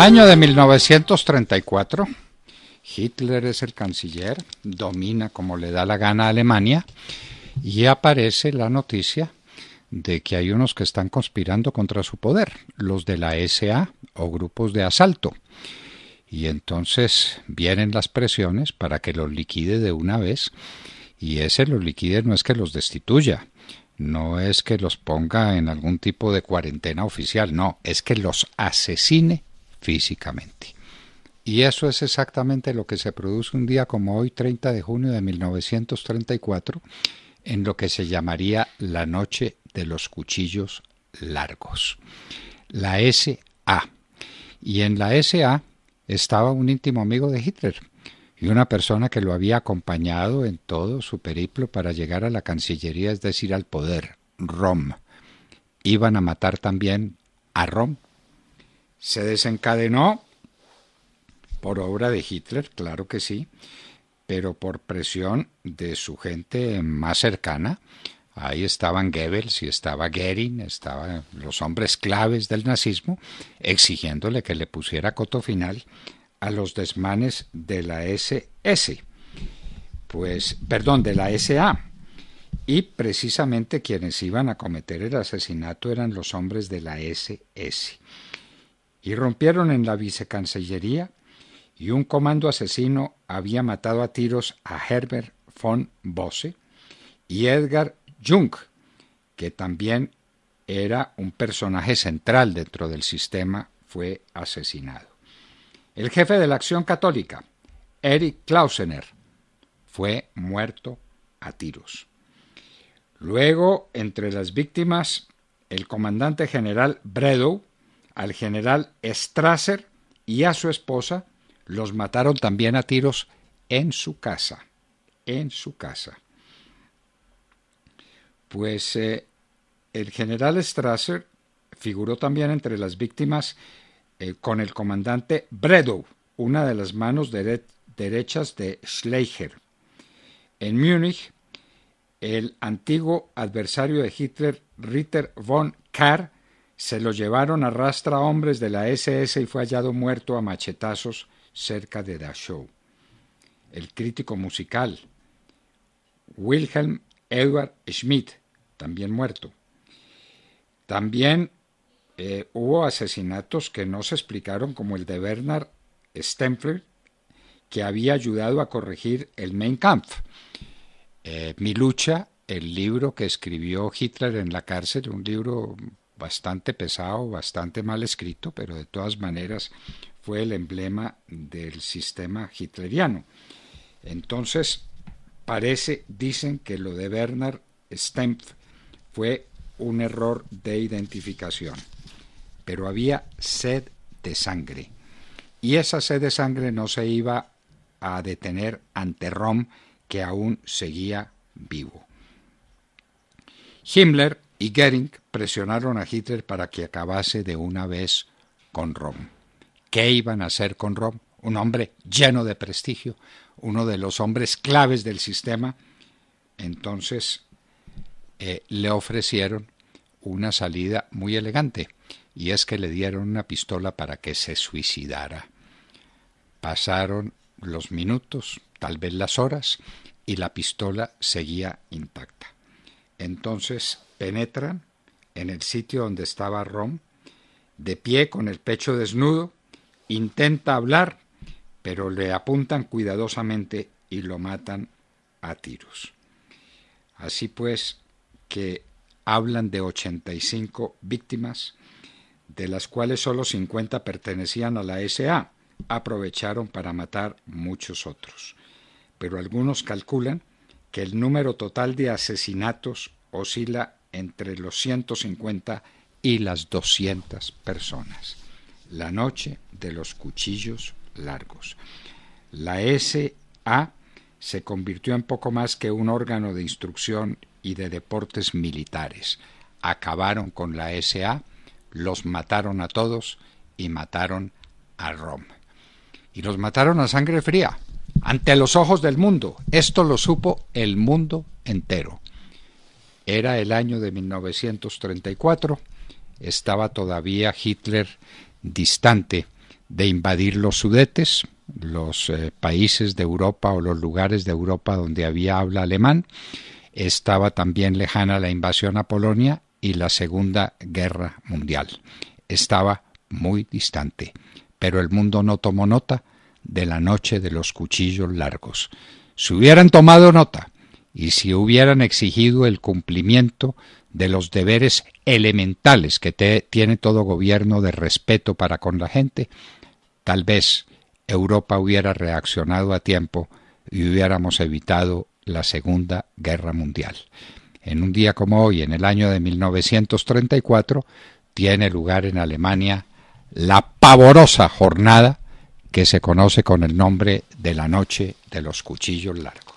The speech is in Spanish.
Año de 1934. Hitler es el canciller, domina como le da la gana a Alemania y aparece la noticia de que hay unos que están conspirando contra su poder, los de la SA o grupos de asalto. Y entonces vienen las presiones para que los liquide de una vez y ese los liquide no es que los destituya, no es que los ponga en algún tipo de cuarentena oficial, no, es que los asesine físicamente. Y eso es exactamente lo que se produce un día como hoy, 30 de junio de 1934, en lo que se llamaría la noche de los cuchillos largos, la SA. Y en la SA estaba un íntimo amigo de Hitler y una persona que lo había acompañado en todo su periplo para llegar a la Cancillería, es decir, al poder, Rom. Iban a matar también a Rom se desencadenó por obra de Hitler, claro que sí, pero por presión de su gente más cercana. Ahí estaban Goebbels y estaba Goering, estaban los hombres claves del nazismo, exigiéndole que le pusiera coto final a los desmanes de la SS, pues, perdón, de la SA. Y precisamente quienes iban a cometer el asesinato eran los hombres de la SS y rompieron en la vicecancillería y un comando asesino había matado a tiros a Herbert von Bosse y Edgar Jung, que también era un personaje central dentro del sistema, fue asesinado. El jefe de la acción católica, Eric Klausener, fue muerto a tiros. Luego, entre las víctimas, el comandante general Bredow, al general Strasser y a su esposa, los mataron también a tiros en su casa, en su casa. Pues eh, el general Strasser figuró también entre las víctimas eh, con el comandante Bredow, una de las manos derechas de Schleicher. En Múnich, el antiguo adversario de Hitler, Ritter von Karr, se lo llevaron a rastra hombres de la SS y fue hallado muerto a machetazos cerca de Dachau. El crítico musical Wilhelm Edward Schmidt, también muerto. También eh, hubo asesinatos que no se explicaron, como el de Bernard Stempler, que había ayudado a corregir el Mein Kampf. Eh, mi lucha, el libro que escribió Hitler en la cárcel, un libro bastante pesado, bastante mal escrito, pero de todas maneras fue el emblema del sistema hitleriano. Entonces, parece, dicen que lo de Bernard Stempf fue un error de identificación, pero había sed de sangre. Y esa sed de sangre no se iba a detener ante Rom, que aún seguía vivo. Himmler y Goering presionaron a Hitler para que acabase de una vez con Rom. ¿Qué iban a hacer con Rom? Un hombre lleno de prestigio, uno de los hombres claves del sistema. Entonces eh, le ofrecieron una salida muy elegante, y es que le dieron una pistola para que se suicidara. Pasaron los minutos, tal vez las horas, y la pistola seguía intacta. Entonces penetran en el sitio donde estaba Rom, de pie con el pecho desnudo, intenta hablar, pero le apuntan cuidadosamente y lo matan a tiros. Así pues que hablan de 85 víctimas, de las cuales solo 50 pertenecían a la SA. Aprovecharon para matar muchos otros. Pero algunos calculan que el número total de asesinatos oscila entre los 150 y las 200 personas. La noche de los cuchillos largos. La SA se convirtió en poco más que un órgano de instrucción y de deportes militares. Acabaron con la SA, los mataron a todos y mataron a Rom. Y los mataron a sangre fría ante los ojos del mundo. Esto lo supo el mundo entero. Era el año de 1934, estaba todavía Hitler distante de invadir los sudetes, los eh, países de Europa o los lugares de Europa donde había habla alemán. Estaba también lejana la invasión a Polonia y la Segunda Guerra Mundial. Estaba muy distante, pero el mundo no tomó nota de la noche de los cuchillos largos. Si hubieran tomado nota y si hubieran exigido el cumplimiento de los deberes elementales que tiene todo gobierno de respeto para con la gente, tal vez Europa hubiera reaccionado a tiempo y hubiéramos evitado la Segunda Guerra Mundial. En un día como hoy, en el año de 1934, tiene lugar en Alemania la pavorosa jornada que se conoce con el nombre de la noche de los cuchillos largos.